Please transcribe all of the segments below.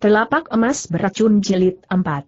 Telapak Emas Beracun Jilid 4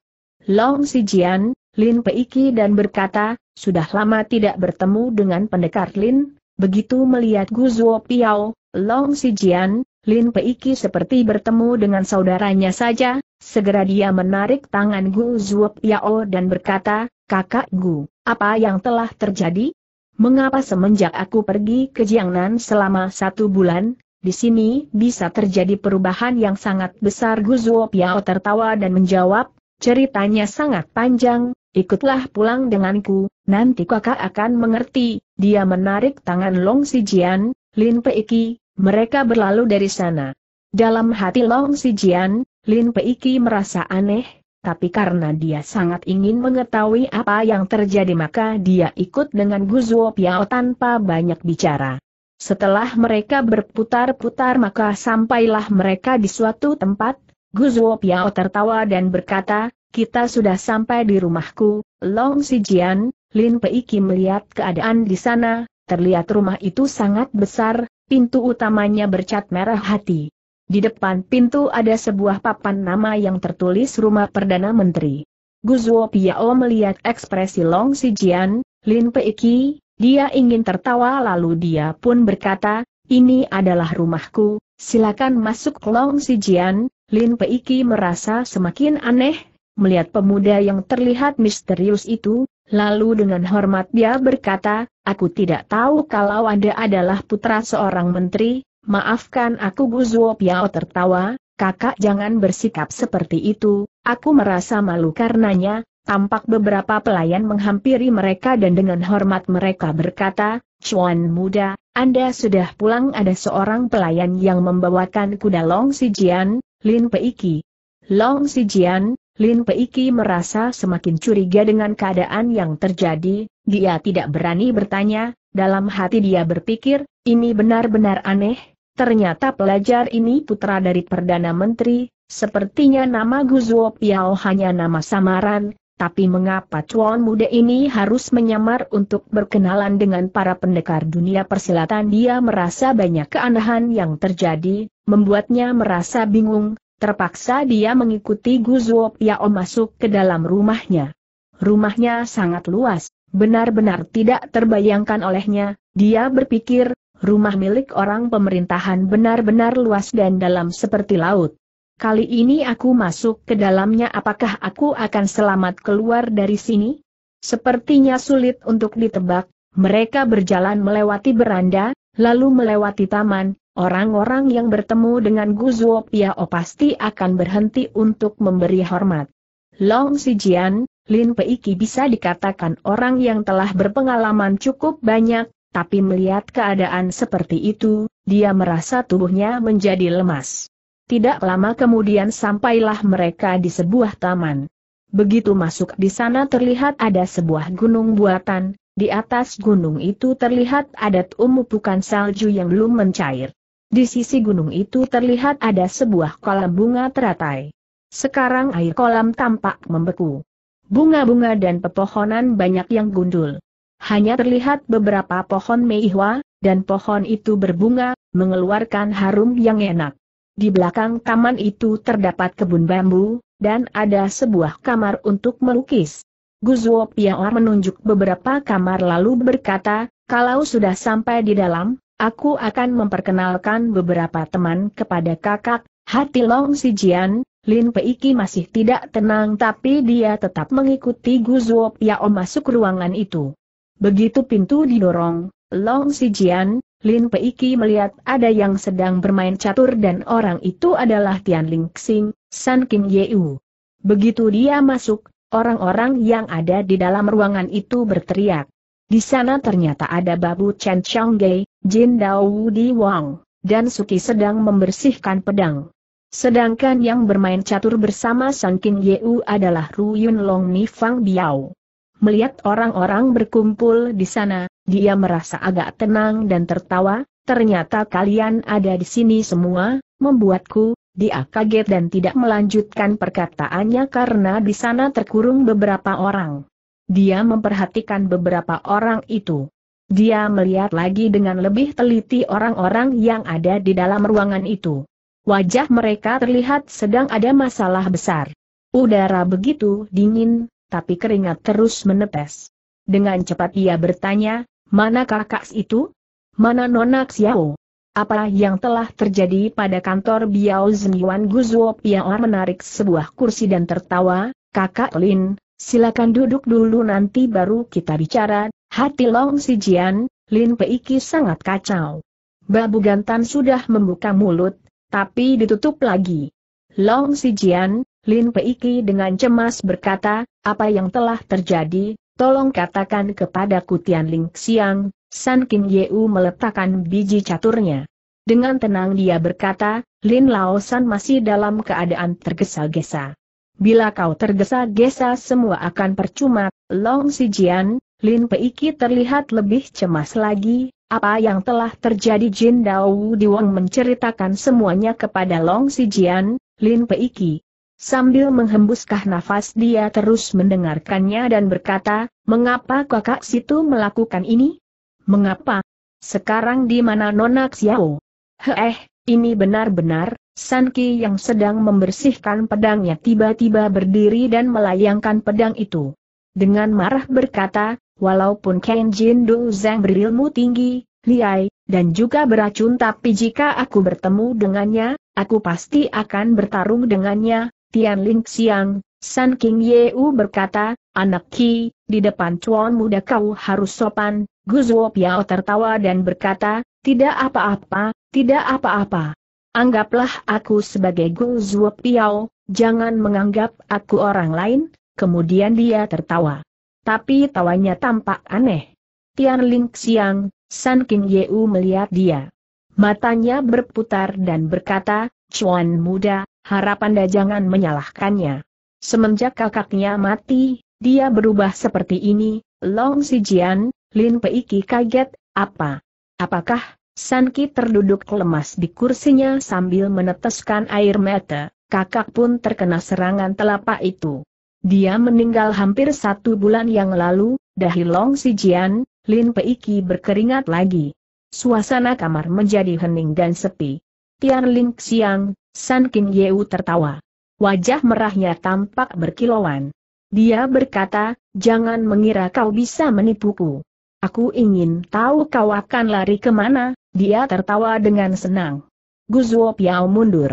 Long Sijian, Lin Peiki dan berkata, sudah lama tidak bertemu dengan pendekar Lin, begitu melihat Gu Zuo Piao, Long Sijian, Lin Peiki seperti bertemu dengan saudaranya saja, segera dia menarik tangan Gu Zuo Piao dan berkata, kakak Gu, apa yang telah terjadi? Mengapa semenjak aku pergi ke Jiangnan selama satu bulan, di sini bisa terjadi perubahan yang sangat besar Guzuo Piao tertawa dan menjawab, ceritanya sangat panjang, ikutlah pulang denganku, nanti kakak akan mengerti, dia menarik tangan Long Sijian, Lin Peiki, mereka berlalu dari sana. Dalam hati Long Sijian, Lin Peiki merasa aneh, tapi karena dia sangat ingin mengetahui apa yang terjadi maka dia ikut dengan Guzuo Piao tanpa banyak bicara. Setelah mereka berputar-putar maka sampailah mereka di suatu tempat, Guzuo Piao tertawa dan berkata, kita sudah sampai di rumahku, Long Sijian, Lin Pei Ki melihat keadaan di sana, terlihat rumah itu sangat besar, pintu utamanya bercat merah hati. Di depan pintu ada sebuah papan nama yang tertulis Rumah Perdana Menteri. Guzuo Piao melihat ekspresi Long Sijian, Lin Pei Ki, dia ingin tertawa lalu dia pun berkata, ini adalah rumahku, silakan masuk Long Sijian, Lin Pei Peiki merasa semakin aneh, melihat pemuda yang terlihat misterius itu, lalu dengan hormat dia berkata, aku tidak tahu kalau Anda adalah putra seorang menteri, maafkan aku Guzuo Piao tertawa, kakak jangan bersikap seperti itu, aku merasa malu karenanya, Tampak beberapa pelayan menghampiri mereka dan dengan hormat mereka berkata, Cuan muda, Anda sudah pulang ada seorang pelayan yang membawakan kuda Long Sijian, Lin Peiki. Long Sijian, Lin Peiki merasa semakin curiga dengan keadaan yang terjadi, dia tidak berani bertanya, dalam hati dia berpikir, ini benar-benar aneh, ternyata pelajar ini putra dari Perdana Menteri, Sepertinya nama Guzuo Piao hanya nama samaran, tapi mengapa cuan muda ini harus menyamar untuk berkenalan dengan para pendekar dunia persilatan dia merasa banyak keanehan yang terjadi, membuatnya merasa bingung, terpaksa dia mengikuti Guzuo Piao masuk ke dalam rumahnya. Rumahnya sangat luas, benar-benar tidak terbayangkan olehnya, dia berpikir, rumah milik orang pemerintahan benar-benar luas dan dalam seperti laut. Kali ini aku masuk ke dalamnya apakah aku akan selamat keluar dari sini? Sepertinya sulit untuk ditebak, mereka berjalan melewati beranda, lalu melewati taman, orang-orang yang bertemu dengan Guzuo Piao oh, pasti akan berhenti untuk memberi hormat. Long Sijian, Lin Peiki bisa dikatakan orang yang telah berpengalaman cukup banyak, tapi melihat keadaan seperti itu, dia merasa tubuhnya menjadi lemas. Tidak lama kemudian sampailah mereka di sebuah taman. Begitu masuk di sana terlihat ada sebuah gunung buatan, di atas gunung itu terlihat adat umupukan salju yang belum mencair. Di sisi gunung itu terlihat ada sebuah kolam bunga teratai. Sekarang air kolam tampak membeku. Bunga-bunga dan pepohonan banyak yang gundul. Hanya terlihat beberapa pohon meihwa, dan pohon itu berbunga, mengeluarkan harum yang enak. Di belakang taman itu terdapat kebun bambu, dan ada sebuah kamar untuk melukis. Guzuo Piaor menunjuk beberapa kamar lalu berkata, kalau sudah sampai di dalam, aku akan memperkenalkan beberapa teman kepada kakak, hati Long Si Jian, Lin Peiki masih tidak tenang tapi dia tetap mengikuti Guzuo Piao masuk ruangan itu. Begitu pintu didorong, Long Si Jian. Lin Peiki melihat ada yang sedang bermain catur dan orang itu adalah Tian Xing, San King Wu. Begitu dia masuk, orang-orang yang ada di dalam ruangan itu berteriak. Di sana ternyata ada Babu Chen Gei, Jin Dao Wu Di Wang, dan Suki sedang membersihkan pedang. Sedangkan yang bermain catur bersama San King Wu adalah Ru Yun Long Ni Fang Biao. Melihat orang-orang berkumpul di sana, dia merasa agak tenang dan tertawa, ternyata kalian ada di sini semua, membuatku, dia kaget dan tidak melanjutkan perkataannya karena di sana terkurung beberapa orang. Dia memperhatikan beberapa orang itu. Dia melihat lagi dengan lebih teliti orang-orang yang ada di dalam ruangan itu. Wajah mereka terlihat sedang ada masalah besar. Udara begitu dingin, tapi keringat terus menetes. Dengan cepat ia bertanya, Mana kakak itu? Mana Nona Xiao? Apa yang telah terjadi pada kantor Biao Zhenyuan Guzuo yang menarik sebuah kursi dan tertawa, kakak Lin, silakan duduk dulu nanti baru kita bicara, hati Long Sijian, Lin Peiki sangat kacau. Babu Gantan sudah membuka mulut, tapi ditutup lagi. Long Sijian, Lin Peiki dengan cemas berkata, apa yang telah terjadi, Tolong katakan kepada Kutian Ling Xiang, San Yeu meletakkan biji caturnya. Dengan tenang dia berkata, Lin Lao San masih dalam keadaan tergesa-gesa. Bila kau tergesa-gesa semua akan percuma, Long Sijian, Lin Peiki terlihat lebih cemas lagi, apa yang telah terjadi Jin Dao Wang menceritakan semuanya kepada Long Sijian, Lin Peiki, Sambil menghembuskan nafas dia terus mendengarkannya dan berkata, mengapa kakak situ melakukan ini? Mengapa? Sekarang di mana Nona Xiao? Heh, ini benar-benar, Sanki yang sedang membersihkan pedangnya tiba-tiba berdiri dan melayangkan pedang itu. Dengan marah berkata, walaupun Kenjin Du Zeng berilmu tinggi, liai, dan juga beracun tapi jika aku bertemu dengannya, aku pasti akan bertarung dengannya, Tian Ling Xiang, San King Yeu berkata, Anak Ki, di depan cuan muda kau harus sopan, Guzuo Piao tertawa dan berkata, tidak apa-apa, tidak apa-apa. Anggaplah aku sebagai Guzuo Piao, jangan menganggap aku orang lain, kemudian dia tertawa. Tapi tawanya tampak aneh. Tian Ling Xiang, San King Yeu melihat dia. Matanya berputar dan berkata, Cuan muda, harap Anda jangan menyalahkannya. Semenjak kakaknya mati, dia berubah seperti ini, Long Sijian, Lin Peiki kaget, apa? Apakah, Sanqi terduduk lemas di kursinya sambil meneteskan air mata, kakak pun terkena serangan telapak itu. Dia meninggal hampir satu bulan yang lalu, dahi Long Sijian, Lin Peiki berkeringat lagi. Suasana kamar menjadi hening dan sepi. Tian Ling Xiang, San King Yeu tertawa. Wajah merahnya tampak berkilauan. Dia berkata, jangan mengira kau bisa menipuku. Aku ingin tahu kau akan lari kemana, dia tertawa dengan senang. Guzuo Piao mundur.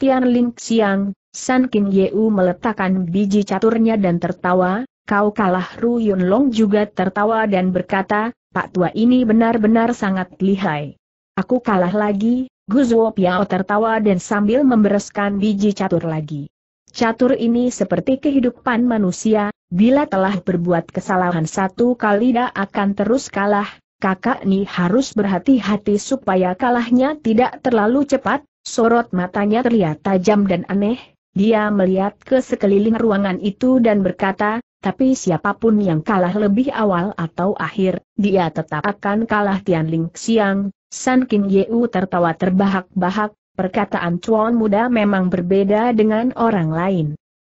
Tian Ling Xiang, San King Yeu meletakkan biji caturnya dan tertawa, kau kalah Ru Yun Long juga tertawa dan berkata, Pak Tua ini benar-benar sangat lihai. Aku kalah lagi, Guzuo Piao tertawa dan sambil membereskan biji catur lagi. Catur ini seperti kehidupan manusia, bila telah berbuat kesalahan satu kali dia akan terus kalah, kakak Ni harus berhati-hati supaya kalahnya tidak terlalu cepat, sorot matanya terlihat tajam dan aneh, dia melihat ke sekeliling ruangan itu dan berkata, tapi siapapun yang kalah lebih awal atau akhir, dia tetap akan kalah Tian Ling Xiang, San King Yu tertawa terbahak-bahak, perkataan Chuan muda memang berbeda dengan orang lain.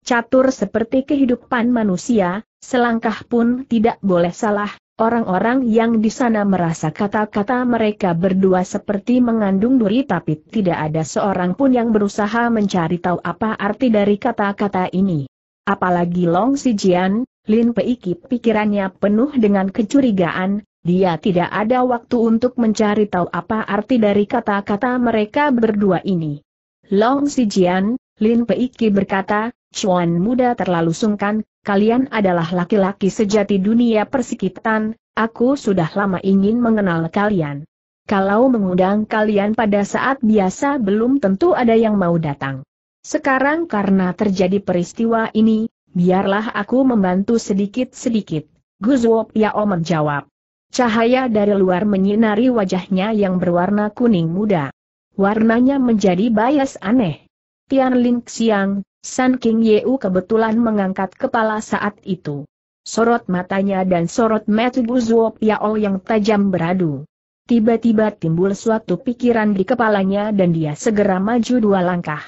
Catur seperti kehidupan manusia, selangkah pun tidak boleh salah, orang-orang yang di sana merasa kata-kata mereka berdua seperti mengandung duri tapi tidak ada seorang pun yang berusaha mencari tahu apa arti dari kata-kata ini. Apalagi Long Sijian, Lin Peiki pikirannya penuh dengan kecurigaan, dia tidak ada waktu untuk mencari tahu apa arti dari kata-kata mereka berdua ini. Long Sijian, Lin Peiki berkata, Chuan muda terlalu sungkan, kalian adalah laki-laki sejati dunia persikitan, aku sudah lama ingin mengenal kalian. Kalau mengundang kalian pada saat biasa belum tentu ada yang mau datang. Sekarang karena terjadi peristiwa ini, biarlah aku membantu sedikit-sedikit. Guzwop Yao menjawab. Cahaya dari luar menyinari wajahnya yang berwarna kuning muda. Warnanya menjadi bias aneh. Tian Ling Xiang, San King Yeu kebetulan mengangkat kepala saat itu. Sorot matanya dan sorot metu Zuo Piaol yang tajam beradu. Tiba-tiba timbul suatu pikiran di kepalanya dan dia segera maju dua langkah.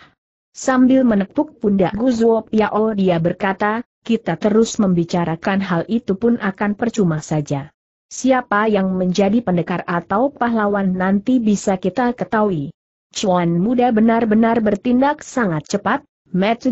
Sambil menepuk pundak Guzuo Piaol dia berkata, kita terus membicarakan hal itu pun akan percuma saja. Siapa yang menjadi pendekar atau pahlawan nanti bisa kita ketahui. Chuan muda benar-benar bertindak sangat cepat,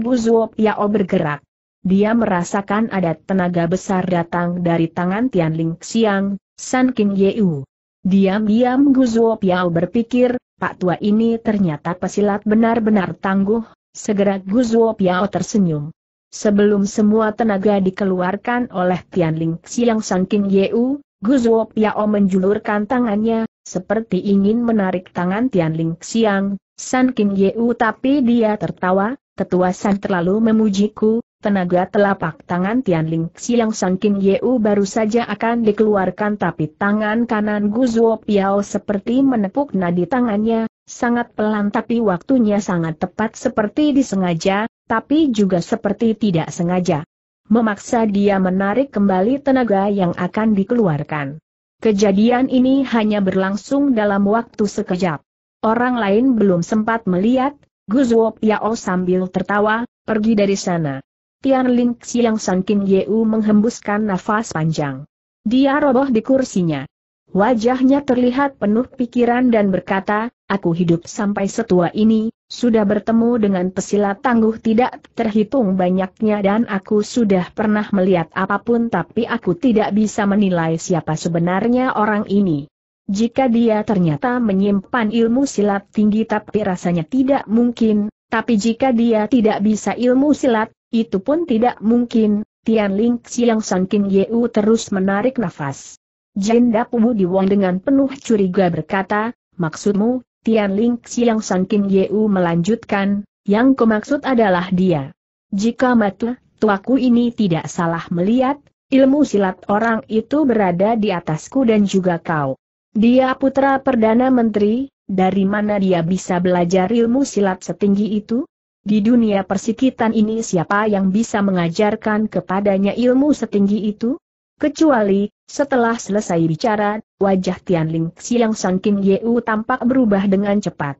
Guzuo Piao bergerak. Dia merasakan ada tenaga besar datang dari tangan Tian Ling Xiang, San King Yeu. Diam-diam Guzuo Piao berpikir, Pak Tua ini ternyata pesilat benar-benar tangguh, segera Guzuo Piao tersenyum. Sebelum semua tenaga dikeluarkan oleh Tian Ling Xiang San King Yeu, Guzuo Piao menjulurkan tangannya, seperti ingin menarik tangan Tian Ling Xiang, San King Yeu tapi dia tertawa, tetua San terlalu memujiku, tenaga telapak tangan Tian Ling Xiang San King Yeu baru saja akan dikeluarkan tapi tangan kanan Guzuo Piao seperti menepuk nadi tangannya, sangat pelan tapi waktunya sangat tepat seperti disengaja, tapi juga seperti tidak sengaja memaksa dia menarik kembali tenaga yang akan dikeluarkan. Kejadian ini hanya berlangsung dalam waktu sekejap. Orang lain belum sempat melihat, Guzuo Piao sambil tertawa, pergi dari sana. Tian Ling Xiang Sangkin Yeu menghembuskan nafas panjang. Dia roboh di kursinya. Wajahnya terlihat penuh pikiran dan berkata, aku hidup sampai setua ini, sudah bertemu dengan pesilat tangguh tidak terhitung banyaknya dan aku sudah pernah melihat apapun tapi aku tidak bisa menilai siapa sebenarnya orang ini. Jika dia ternyata menyimpan ilmu silat tinggi tapi rasanya tidak mungkin, tapi jika dia tidak bisa ilmu silat, itu pun tidak mungkin, Tian Ling Xiang Sanking Yeu terus menarik nafas. Jenda Di Diwang dengan penuh curiga berkata, maksudmu, Tian Ling Xiang Sangkin Yeu melanjutkan, yang kumaksud adalah dia. Jika mata tuaku ini tidak salah melihat, ilmu silat orang itu berada di atasku dan juga kau. Dia putra Perdana Menteri, dari mana dia bisa belajar ilmu silat setinggi itu? Di dunia persikitan ini siapa yang bisa mengajarkan kepadanya ilmu setinggi itu? kecuali, setelah selesai bicara, wajah Tian Ling Xiang Sangking Yeu tampak berubah dengan cepat.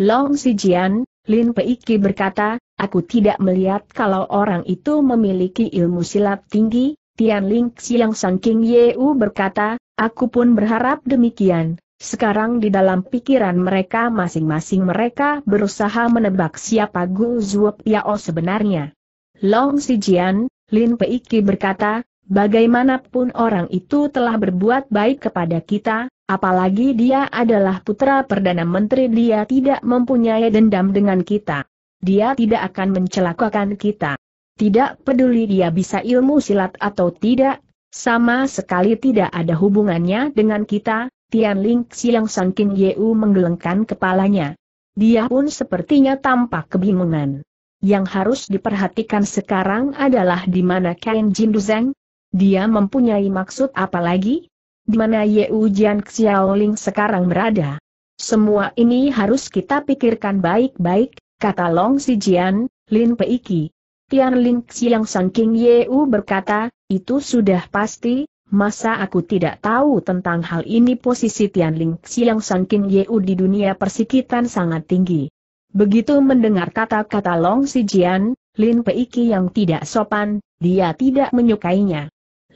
Long Sijian, Lin Peiki berkata, aku tidak melihat kalau orang itu memiliki ilmu silat tinggi, Tian Ling Xiang Sangking Yeu berkata, aku pun berharap demikian, sekarang di dalam pikiran mereka masing-masing mereka berusaha menebak siapa Gu Zuo Piao sebenarnya. Long Sijian, Lin Peiki berkata, Bagaimanapun orang itu telah berbuat baik kepada kita, apalagi dia adalah putra Perdana Menteri dia tidak mempunyai dendam dengan kita. Dia tidak akan mencelakakan kita. Tidak peduli dia bisa ilmu silat atau tidak, sama sekali tidak ada hubungannya dengan kita, Tian Ling Xiang Sangkin Yeu menggelengkan kepalanya. Dia pun sepertinya tampak kebingungan. Yang harus diperhatikan sekarang adalah di mana Kain Jin Duzeng, dia mempunyai maksud apa lagi? Di mana Ye Ujian Xiaoling sekarang berada? Semua ini harus kita pikirkan baik-baik, kata Long Xijian, Lin Peiki. Tian Ling Xiang Sangking Yeu berkata, itu sudah pasti, masa aku tidak tahu tentang hal ini posisi Tian Ling Xiang Sangking Yeu di dunia persikitan sangat tinggi. Begitu mendengar kata-kata Long Xijian, Lin Peiki yang tidak sopan, dia tidak menyukainya.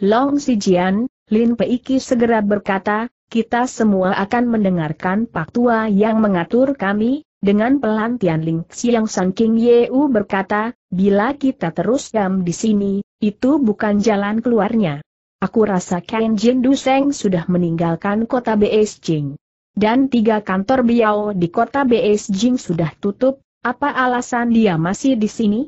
Long Sijian, Lin Peiki segera berkata, kita semua akan mendengarkan Tua yang mengatur kami, dengan pelantian Ling Xiang San King Yeu berkata, bila kita terus diam di sini, itu bukan jalan keluarnya. Aku rasa Ken Jin Duseng sudah meninggalkan kota Beijing. Dan tiga kantor Biao di kota Beijing sudah tutup, apa alasan dia masih di sini?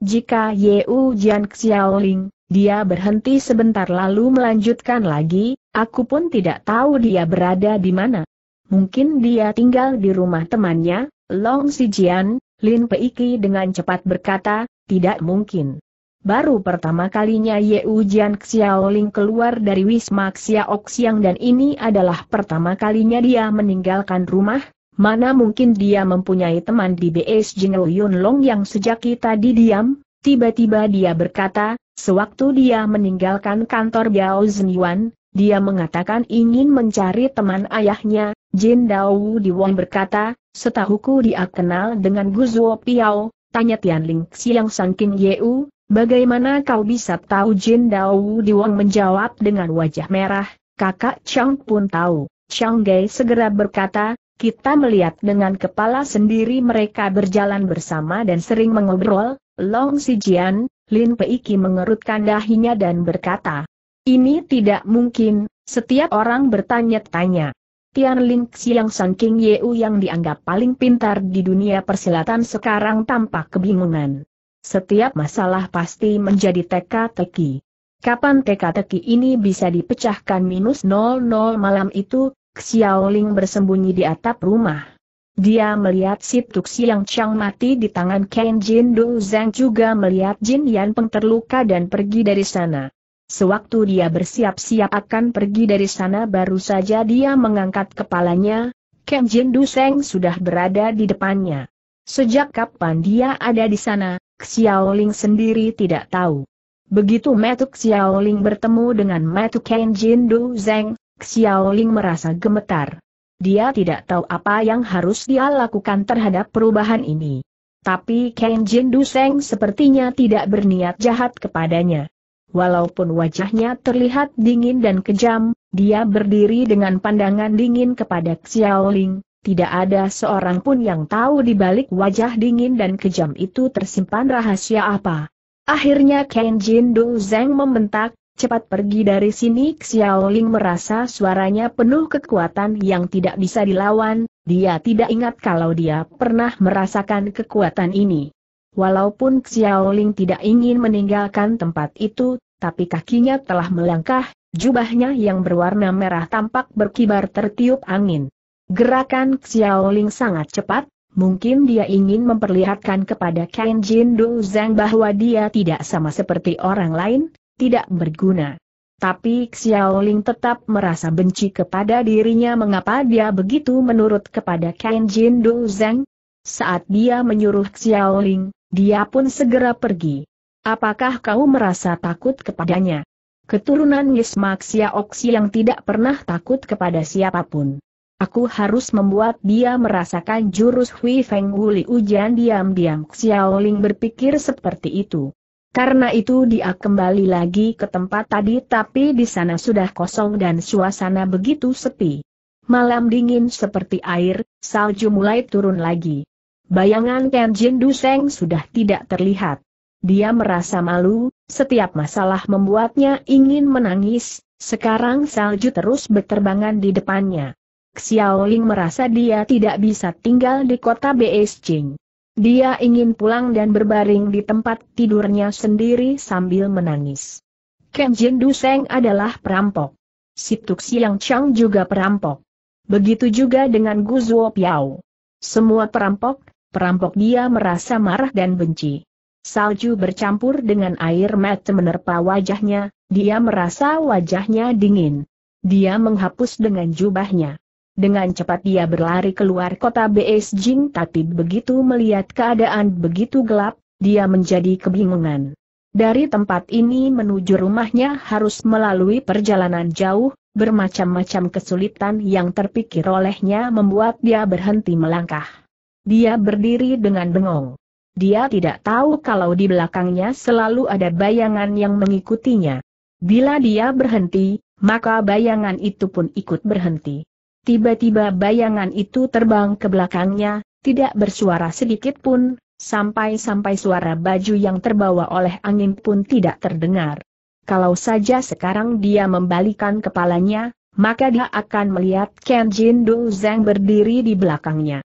Jika Yeu Jian Xiaoling, dia berhenti sebentar lalu melanjutkan lagi, aku pun tidak tahu dia berada di mana. Mungkin dia tinggal di rumah temannya, Long Sijian, Lin Peiki dengan cepat berkata, tidak mungkin. Baru pertama kalinya Ye Ujian Xiaoling keluar dari Wisma Xiaoxiang dan ini adalah pertama kalinya dia meninggalkan rumah, mana mungkin dia mempunyai teman di BS Jing Yun Long yang sejak kita didiam, tiba-tiba dia berkata, Sewaktu dia meninggalkan kantor Biao Zhenyuan, dia mengatakan ingin mencari teman ayahnya, Jin Dao Wong berkata, setahuku dia kenal dengan Guzuo Piao, tanya Tian Ling Xiang Sangking Yeu, bagaimana kau bisa tahu Jin Dao Wong menjawab dengan wajah merah, kakak Chang pun tahu. Chang Gai segera berkata, kita melihat dengan kepala sendiri mereka berjalan bersama dan sering mengobrol, Long Sijian, Lin Pei Peiki mengerutkan dahinya dan berkata, ini tidak mungkin, setiap orang bertanya-tanya. Tian Ling Xiang San King Yeu yang dianggap paling pintar di dunia persilatan sekarang tampak kebingungan. Setiap masalah pasti menjadi teka-teki. Kapan teka-teki ini bisa dipecahkan minus 00 malam itu, Xiaoling bersembunyi di atap rumah. Dia melihat si Tuk Siang Chang mati di tangan Ken Jin Du Zeng juga melihat Jin Yan Peng terluka dan pergi dari sana. Sewaktu dia bersiap-siap akan pergi dari sana baru saja dia mengangkat kepalanya, Ken Jin Du Zeng sudah berada di depannya. Sejak kapan dia ada di sana, Xiaoling sendiri tidak tahu. Begitu Metuk Xiaoling bertemu dengan Metuk Ken Jin Du Zeng. Xiaoling merasa gemetar. Dia tidak tahu apa yang harus dia lakukan terhadap perubahan ini. Tapi Ken Jin Duseng sepertinya tidak berniat jahat kepadanya. Walaupun wajahnya terlihat dingin dan kejam, dia berdiri dengan pandangan dingin kepada Xiaoling, tidak ada seorang pun yang tahu di balik wajah dingin dan kejam itu tersimpan rahasia apa. Akhirnya Ken Jin Zeng membentak, Cepat pergi dari sini Xiaoling merasa suaranya penuh kekuatan yang tidak bisa dilawan, dia tidak ingat kalau dia pernah merasakan kekuatan ini. Walaupun Xiaoling tidak ingin meninggalkan tempat itu, tapi kakinya telah melangkah, jubahnya yang berwarna merah tampak berkibar tertiup angin. Gerakan Xiaoling sangat cepat, mungkin dia ingin memperlihatkan kepada Kenjin Du Zhang bahwa dia tidak sama seperti orang lain, tidak berguna. Tapi Xiaoling tetap merasa benci kepada dirinya mengapa dia begitu menurut kepada Jin Du Zeng? Saat dia menyuruh Xiaoling, dia pun segera pergi. Apakah kau merasa takut kepadanya? Keturunan Yismak Xiaoxi yang tidak pernah takut kepada siapapun. Aku harus membuat dia merasakan jurus Hui Feng Wuli ujian diam-diam Xiaoling berpikir seperti itu. Karena itu dia kembali lagi ke tempat tadi tapi di sana sudah kosong dan suasana begitu sepi. Malam dingin seperti air, salju mulai turun lagi. Bayangan Kenjin Duseng sudah tidak terlihat. Dia merasa malu, setiap masalah membuatnya ingin menangis, sekarang salju terus berterbangan di depannya. Xiaoling merasa dia tidak bisa tinggal di kota Beijing. Dia ingin pulang dan berbaring di tempat tidurnya sendiri sambil menangis. Ken Jin Duseng adalah perampok. Situk Siang Chang juga perampok. Begitu juga dengan Guzuo Piao. Semua perampok, perampok dia merasa marah dan benci. Salju bercampur dengan air mata menerpa wajahnya, dia merasa wajahnya dingin. Dia menghapus dengan jubahnya. Dengan cepat dia berlari keluar kota Beijing tapi begitu melihat keadaan begitu gelap, dia menjadi kebingungan. Dari tempat ini menuju rumahnya harus melalui perjalanan jauh, bermacam-macam kesulitan yang terpikir olehnya membuat dia berhenti melangkah. Dia berdiri dengan bengong. Dia tidak tahu kalau di belakangnya selalu ada bayangan yang mengikutinya. Bila dia berhenti, maka bayangan itu pun ikut berhenti. Tiba-tiba bayangan itu terbang ke belakangnya, tidak bersuara sedikit pun, sampai-sampai suara baju yang terbawa oleh angin pun tidak terdengar. Kalau saja sekarang dia membalikan kepalanya, maka dia akan melihat Ken Jin Du Zeng berdiri di belakangnya.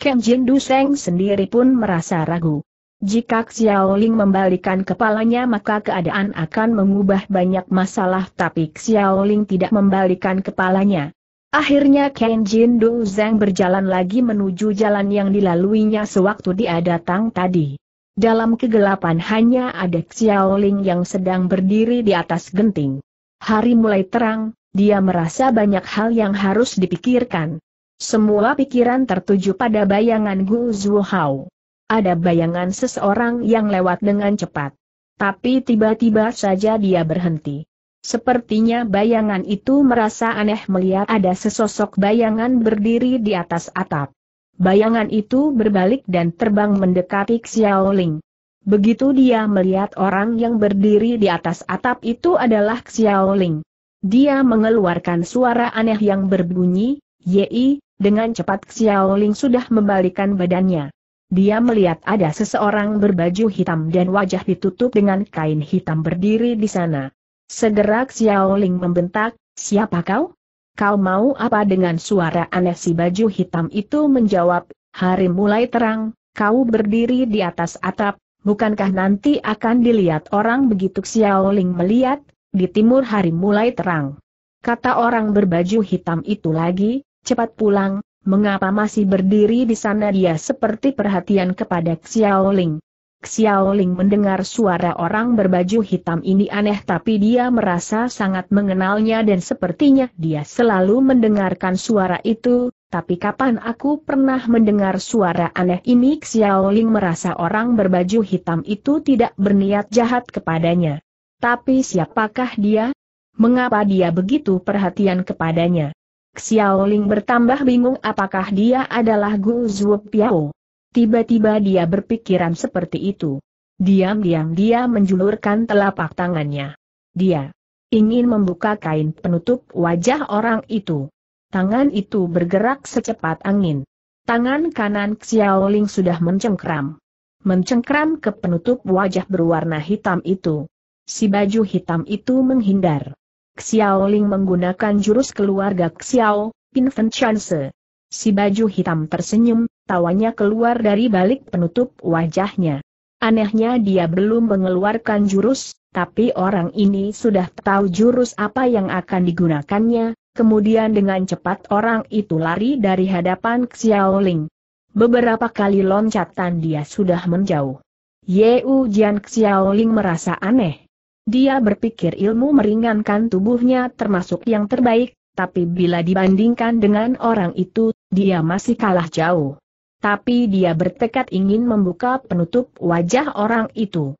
Ken Jin Du Zeng sendiri pun merasa ragu. Jika Xiao Ling membalikan kepalanya maka keadaan akan mengubah banyak masalah tapi Xiao Ling tidak membalikan kepalanya. Akhirnya Ken Jin Du Zeng berjalan lagi menuju jalan yang dilaluinya sewaktu dia datang tadi. Dalam kegelapan hanya ada Xiao Ling yang sedang berdiri di atas genting. Hari mulai terang, dia merasa banyak hal yang harus dipikirkan. Semua pikiran tertuju pada bayangan Gu Zuhao. Ada bayangan seseorang yang lewat dengan cepat. Tapi tiba-tiba saja dia berhenti. Sepertinya bayangan itu merasa aneh melihat ada sesosok bayangan berdiri di atas atap. Bayangan itu berbalik dan terbang mendekati Xiao Ling. Begitu dia melihat orang yang berdiri di atas atap itu adalah Xiao Ling, Dia mengeluarkan suara aneh yang berbunyi, Yei, dengan cepat Xiao Ling sudah membalikan badannya. Dia melihat ada seseorang berbaju hitam dan wajah ditutup dengan kain hitam berdiri di sana. Segera Xiao Ling membentak, siapa kau? Kau mau apa dengan suara aneh si baju hitam itu menjawab, hari mulai terang, kau berdiri di atas atap, bukankah nanti akan dilihat orang begitu Xiao Ling melihat, di timur hari mulai terang. Kata orang berbaju hitam itu lagi, cepat pulang, mengapa masih berdiri di sana dia seperti perhatian kepada Xiao Ling. Xiao Ling mendengar suara orang berbaju hitam ini aneh tapi dia merasa sangat mengenalnya dan sepertinya dia selalu mendengarkan suara itu, tapi kapan aku pernah mendengar suara aneh ini Xiao Ling merasa orang berbaju hitam itu tidak berniat jahat kepadanya. Tapi siapakah dia? Mengapa dia begitu perhatian kepadanya? Xiao Ling bertambah bingung apakah dia adalah Gu Zhuo Piao. Tiba-tiba dia berpikiran seperti itu. Diam-diam dia menjulurkan telapak tangannya. Dia ingin membuka kain penutup wajah orang itu. Tangan itu bergerak secepat angin. Tangan kanan Xiao Xiaoling sudah mencengkram. Mencengkram ke penutup wajah berwarna hitam itu. Si baju hitam itu menghindar. Xiao Xiaoling menggunakan jurus keluarga Xiao, Pinfen Chance. Si baju hitam tersenyum, tawanya keluar dari balik penutup wajahnya. Anehnya dia belum mengeluarkan jurus, tapi orang ini sudah tahu jurus apa yang akan digunakannya, kemudian dengan cepat orang itu lari dari hadapan Xiao Xiaoling. Beberapa kali loncatan dia sudah menjauh. Yeu Jian Xiaoling merasa aneh. Dia berpikir ilmu meringankan tubuhnya termasuk yang terbaik, tapi bila dibandingkan dengan orang itu, dia masih kalah jauh. Tapi dia bertekad ingin membuka penutup wajah orang itu.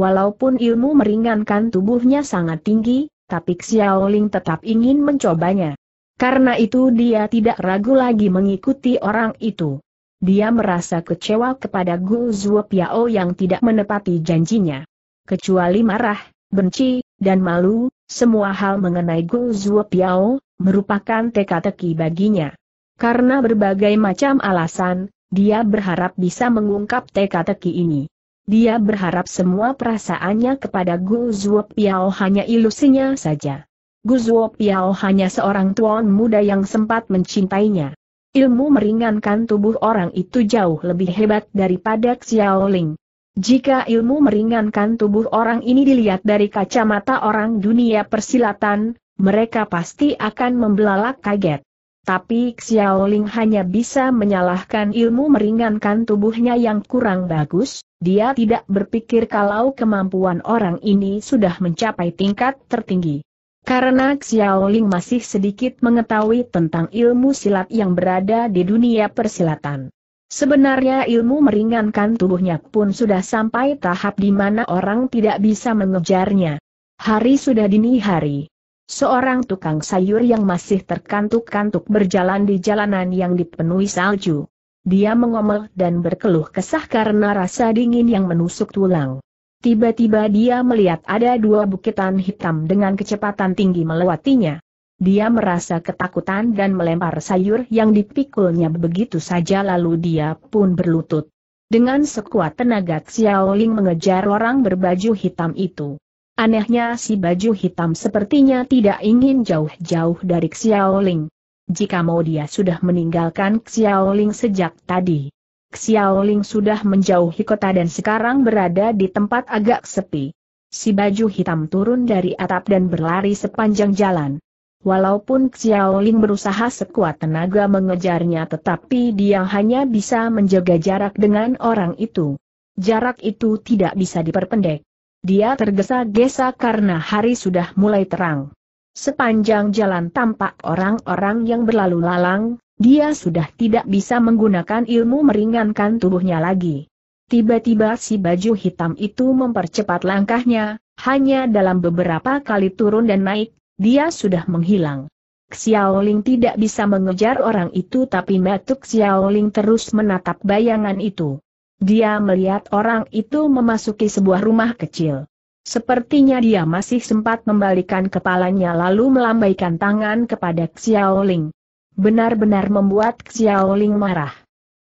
Walaupun ilmu meringankan tubuhnya sangat tinggi, tapi Xiao Ling tetap ingin mencobanya. Karena itu dia tidak ragu lagi mengikuti orang itu. Dia merasa kecewa kepada Gu Zuo Piao yang tidak menepati janjinya. Kecuali marah, benci, dan malu, semua hal mengenai Gu Zuo Piao, merupakan teka-teki baginya. Karena berbagai macam alasan, dia berharap bisa mengungkap teka-teki ini. Dia berharap semua perasaannya kepada Gu Zuo Piao hanya ilusinya saja. Gu Zuo Piao hanya seorang tuan muda yang sempat mencintainya. Ilmu meringankan tubuh orang itu jauh lebih hebat daripada Xiao Ling. Jika ilmu meringankan tubuh orang ini dilihat dari kacamata orang dunia persilatan, mereka pasti akan membelalak kaget tapi Xiaoling hanya bisa menyalahkan ilmu meringankan tubuhnya yang kurang bagus, dia tidak berpikir kalau kemampuan orang ini sudah mencapai tingkat tertinggi. Karena Xiaoling masih sedikit mengetahui tentang ilmu silat yang berada di dunia persilatan. Sebenarnya ilmu meringankan tubuhnya pun sudah sampai tahap di mana orang tidak bisa mengejarnya. Hari sudah dini hari seorang tukang sayur yang masih terkantuk-kantuk berjalan di jalanan yang dipenuhi salju. Dia mengomel dan berkeluh kesah karena rasa dingin yang menusuk tulang. Tiba-tiba dia melihat ada dua bukitan hitam dengan kecepatan tinggi melewatinya. Dia merasa ketakutan dan melempar sayur yang dipikulnya begitu saja lalu dia pun berlutut. Dengan sekuat tenaga Xiaoling mengejar orang berbaju hitam itu. Anehnya si baju hitam sepertinya tidak ingin jauh-jauh dari Xiaoling. Jika mau dia sudah meninggalkan Xiaoling sejak tadi. Xiaoling sudah menjauhi kota dan sekarang berada di tempat agak sepi. Si baju hitam turun dari atap dan berlari sepanjang jalan. Walaupun Xiaoling berusaha sekuat tenaga mengejarnya tetapi dia hanya bisa menjaga jarak dengan orang itu. Jarak itu tidak bisa diperpendek. Dia tergesa-gesa karena hari sudah mulai terang. Sepanjang jalan tampak orang-orang yang berlalu lalang, dia sudah tidak bisa menggunakan ilmu meringankan tubuhnya lagi. Tiba-tiba si baju hitam itu mempercepat langkahnya, hanya dalam beberapa kali turun dan naik, dia sudah menghilang. Xiaoling tidak bisa mengejar orang itu tapi Matuk Xiaoling terus menatap bayangan itu. Dia melihat orang itu memasuki sebuah rumah kecil. Sepertinya dia masih sempat membalikan kepalanya lalu melambaikan tangan kepada Xiao Ling. Benar-benar membuat Xiao Ling marah.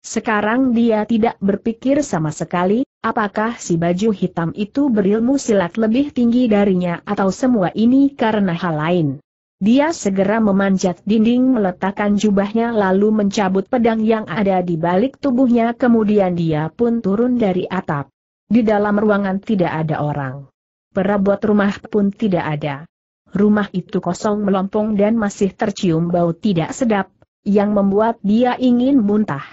Sekarang dia tidak berpikir sama sekali, apakah si baju hitam itu berilmu silat lebih tinggi darinya atau semua ini karena hal lain. Dia segera memanjat dinding meletakkan jubahnya lalu mencabut pedang yang ada di balik tubuhnya kemudian dia pun turun dari atap. Di dalam ruangan tidak ada orang. Perabot rumah pun tidak ada. Rumah itu kosong melompong dan masih tercium bau tidak sedap, yang membuat dia ingin muntah.